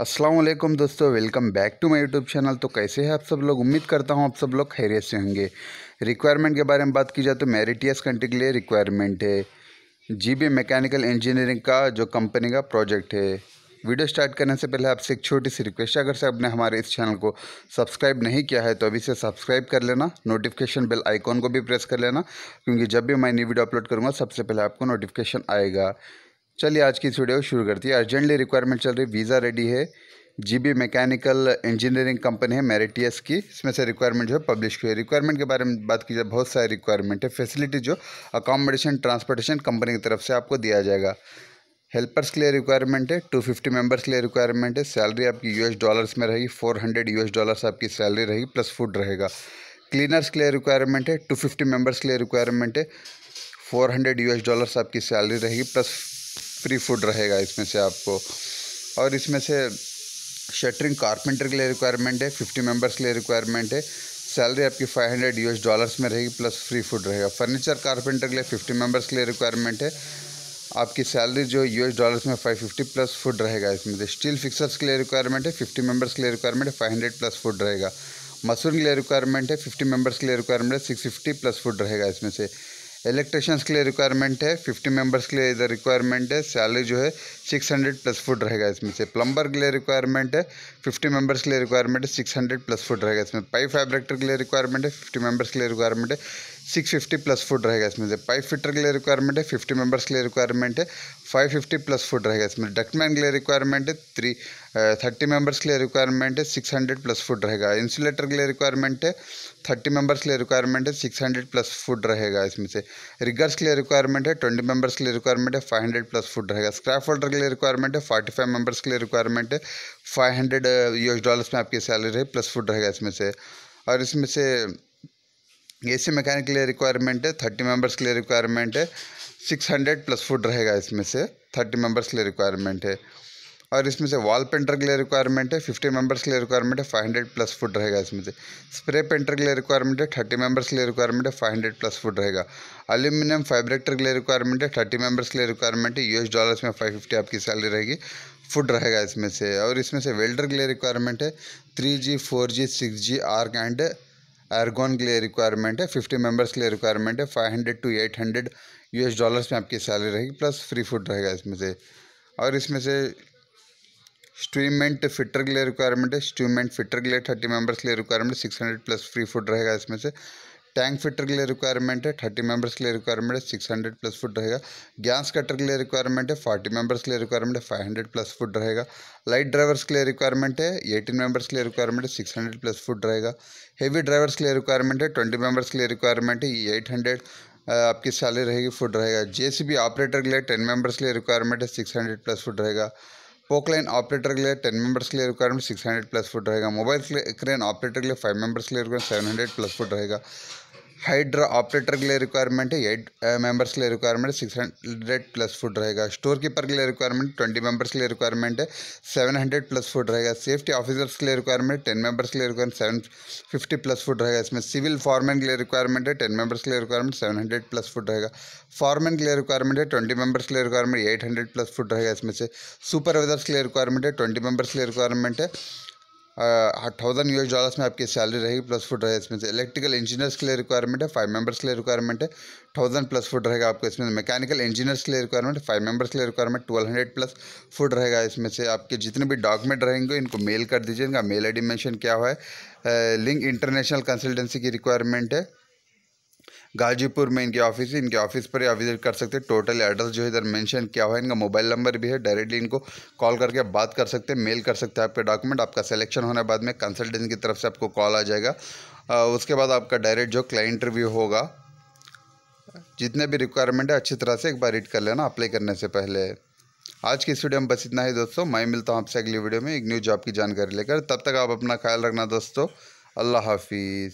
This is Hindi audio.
असलम दोस्तों welcome back to my YouTube channel तो कैसे हैं आप सब लोग उम्मीद करता हूं आप सब लोग खैरियत से होंगे रिक्वायरमेंट के बारे में बात की जाए तो मेरिटियस कंट्री के लिए रिक्वायरमेंट है जीबी मैकेनिकल इंजीनियरिंग का जो कंपनी का प्रोजेक्ट है वीडियो स्टार्ट करने से पहले आपसे एक छोटी सी रिक्वेस्ट है अगर से आपने हमारे इस चैनल को सब्सक्राइब नहीं किया है तो अभी से सब्सक्राइब कर लेना नोटिफिकेशन बेल आइकॉन को भी प्रेस कर लेना क्योंकि जब भी मैं नई वीडियो अपलोड करूँगा सबसे पहले आपको नोटिफिकेशन आएगा चलिए आज की इस वीडियो शुरू करती है अर्जेंटली रिक्वायरमेंट चल रही वीज़ा रेडी है जीबी मैकेनिकल इंजीनियरिंग कंपनी है मेरेटियस की इसमें से रिक्वायरमेंट जो है पब्लिश की है रिक्वायरमेंट के बारे में बात की जाए बहुत सारी रिक्वायरमेंट है फैसिलिटी जो अकोमोडेशन ट्रांसपोर्टेशन कंपनी की तरफ से आपको दिया जाएगा हेल्पर्स के लिए रिक्वायरमेंट है टू फिफ्टी मेम्बर्स के लिए रिक्वायरमेंट है सैलरी आपकी यूएस डॉलर्स में रहेगी फोर हंड्रेड एस डॉलर्स आपकी सैलरी रहेगी प्लस फूड रहेगा क्लीनर्स के लिए रिक्वायरमेंट है टू फिफ्टी मेम्बर्स के लिए रिक्वायरमेंट है फोर हंड्रेड एस डॉलर्स आपकी सैलरी रहेगी प्लस फ्री फूड रहेगा इसमें से आपको और इसमें से शटरिंग कारपेंटर के लिए रिक्वायरमेंट है फिफ्टी मेंबर्स के लिए रिक्वायरमेंट है सैलरी आपकी फाइव हंड्रेड यू डॉलर्स में रहेगी प्लस फ्री फूड रहेगा फर्नीचर कारपेंटर के लिए फिफ्टी मेंबर्स के लिए रिक्वायरमेंट है आपकी सैलरी जो एस डॉलर्स में फाइव फिफ्टी प्लस फूड रहेगा इसमें से स्टील फिक्सर्स के लिए रिक्वायरमेंट है फिफ्टी मेंबर्स के लिए रिक्वायरमेंट है फाइव हंड्रेड प्लस फूड रहेगा मसूर के लिए रिक्वायरमेंट है फिफ्टी मेंबर्स के लिए रिक्वायरमेंट है सिक्स फिफ्टी प्लस फूड रहेगा इसमें से इलेक्ट्रिशियंस के लिए रिक्वायरमेंट है फिफ्टी मेंबर्स के लिए इधर रिक्वायरमेंट है सैलरी जो है सिक्स हंड्रेड प्लस फूड रहेगा इसमें से प्लम्बर के लिए रिक्वायरमेंट है फिफ्टी मेंबर्स के लिए रिक्वायरमेंट है सिक्स हंड्रेड प्लस फूड रहेगा इसमें पाइप फाइब्रेक्टर के लिए रिक्वायरमेंट है फिफ्टी मेंबर्स के लिए रिक्वायरमेंट है सिक्स फिफ्टी प्लस फुट रहेगा इसमें से पाइप फिटर के लिए रिक्वायरमेंट है फिफ्टी मेंबर्स के लिए रिक्वायरमेंट है फाइव फिफ्टी प्लस फुट रहेगा इसमें डक्टमैन के लिए रिक्वायरमेंट है थ्री थर्टी मेंबर्स के लिए रिक्वायरमेंट है सिक्स हंड्रेड प्लस फुट रहेगा इंसुलेटर के लिए रिक्वायरमेंट है थर्टी मेंबर्स के लिए रिक्वायरमेंट है सिक्स हंड्रेड प्लस फुट रहेगा इसमें से रिगर्स के लिए रिक्वायरमेंट है ट्वेंटी मेंबर्स के लिए रिक्वायरमेंट है फाइव हंड्रेड प्लस फुट रहेगा स्क्रैप होल्डर के लिए रिक्वायरमेंट है फोर्टी फाइव मेंबर्स के लिए रिक्वायरमेंट है फाइव हंड्रेड यूएस डॉलर्स में आपकी सैलरी है प्लस फुट रहेगा इसमें से और इसमें से एसी मैकेनिक के लिए रिक्वायरमेंट है थर्टी मेंबर्स के लिए रिक्वायरमेंट है सिक्स हंड्रेड प्लस फुट रहेगा इसमें से थर्टी मेंबर्स के लिए रिक्वायरमेंट है और इसमें से वॉल पेंटर के लिए रिक्वायरमेंट है फिफ्टी मेंबर्स के लिए रिक्वायरमेंट है फाइव हंड्रेड प्लस फुट रहेगा इसमें से स्प्रे पेंटर के लिए रिक्वायरमेंट है थर्टी मेंबर्स के लिए रिक्वायरमेंट है फाइव हंड्रेड प्लस फुट रहेगा अल्यूमिनियम फाइब्रेक्टर के लिए रिक्वायरमेंट है थर्टी मेंबर्स के लिए रिक्वायरमेंट है एस डॉलर्स में फाइव फिफ्टी आपकी सैलरी रहेगी फुट रहेगा इसमें से और इसमें से वेल्डर के लिए रिक्वायरमेंट है three G four G six G arc and argon के लिए रिक्वायरमेंट है फिफ्टी मेंबर्स के लिए रिक्वायरमेंट है five hundred to eight hundred U S dollars में आपकी सैलरी रहेगी प्लस फ्री फूड रहेगा इसमें से और इसमें से स्ट्रीमेंट फिटर के लिए रिक्वायरमेंट है स्ट्रीमेंट फिटर के लिए थर्टी मेंबर्स के लिए requirement six hundred plus free food रहेगा इसमें से टैंक फिटर के लिए रिक्वायरमेंट है थर्टी मेंबर्स के लिए रिक्वायरमेंट है सिक्स हंड्रेड प्लस फुट रहेगा गैस कटर के लिए रिक्वायरमेंट है फोर्टी मेंबर्स के लिए रिक्वायरमेंट है फाइव हंड्रेड प्लस फुट रहेगा लाइट ड्राइवर्स के लिए रिक्वायरमेंट है एटीन मेंबर्स के लिए रिक्वायरमेंट है सिक्स हंड्रेड प्लस फुट रहेगा हेवी ड्राइवर्स के लिए रिक्वायरमेंट है ट्वेंटी मेंबर्स के लिए रिक्वायरमेंट है एट हंड्रेड आपकी सैलरी रहेगी फुट रहेगा जेसीबी ऑपरेटर के लिए टेन मेंबर्स के लिए रिक्वायरमेंट है सिक्स हंड्रेड प्लस फुट रहेगा पोकलाइन ऑपरेटर के लिए टेन मेंबर्स के लिए requirement six hundred plus food रहेगा मोबाइल क्रेन ऑपरेटर के लिए फाइव मेंबर्स के लिए requirement seven hundred plus food रहेगा हाइड्रा ऑपरेटर के लिए रिक्वायरमेंट है एट मेंबर्स के लिए requirement six hundred plus food रहेगा स्टोर कीपर के लिए रिक्वायरमेंट ट्वेंटी मेंबर्स के लिए रिक्वायरमेंट है सेवन हंड्रेड प्लस फूड रहेगा सेफ्टी ऑफिसर्स के लिए रिक्वायरमेंट टेन मेंबर्स के लिए requirement seven fifty plus food रहेगा इसमें सिविल फॉरमैन के लिए रिक्वायरमेंट है टेन मेंबर्स के लिए requirement seven hundred plus food रहेगा फॉरमैन के लिए रिक्वायरमेंट है ट्वेंटी मेंबर्स के लिए requirement eight hundred plus food रहेगा इसमें से सुपरवाइजर्स के लिए रिक्वायरमेंट है ट्वेंटी मेंबर्स के लिए रिक्वायरमेंट है थाउजेंड एस डॉलर्स में आपकी सैलरी रहेगी प्लस फूड रहेगा इसमें से इलेक्ट्रिकल इंजीनियर्स के लिए रिक्वायरमेंट है फाइव मेंबर्स के लिए रिक्वायरमेंट है थाउजेंड प्लस फूड रहेगा आपको इसमें मैकेनिकल इंजीनियर्स के लिए रिक्वायरमेंट फाइव मेंबर्स के लिए requirement twelve hundred plus food रहेगा इसमें से आपके जितने भी डॉक्यूमेंट रहेंगे इनको मेल कर दीजिए इनका मेल आई डी मेंशन क्या हुआ है लिंक इंटरनेशनल कंसल्टेंसी की रिक्वायरमेंट है गाजीपुर में इनके ऑफिस है इनके ऑफिस पर आप विजिट कर सकते हैं टोटल एड्रेस जो है इधर मेंशन किया हुआ है इनका मोबाइल नंबर भी है डायरेक्टली इनको कॉल करके बात कर सकते हैं मेल कर सकते हैं आपके डॉक्यूमेंट आपका सिलेक्शन होने बाद में कंसल्टेंट की तरफ से आपको कॉल आ जाएगा उसके बाद आपका डायरेक्ट जो क्लाइंट इंटरव्यू होगा जितने भी रिक्वायरमेंट है अच्छी तरह से एक बार रीड कर लेना अप्लाई करने से पहले आज की इस वीडियो में बस इतना ही दोस्तों मैं मिलता हूँ आपसे अगली वीडियो में एक न्यू जॉब की जानकारी लेकर तब तक आप अपना ख्याल रखना दोस्तों अल्लाह हाफिज़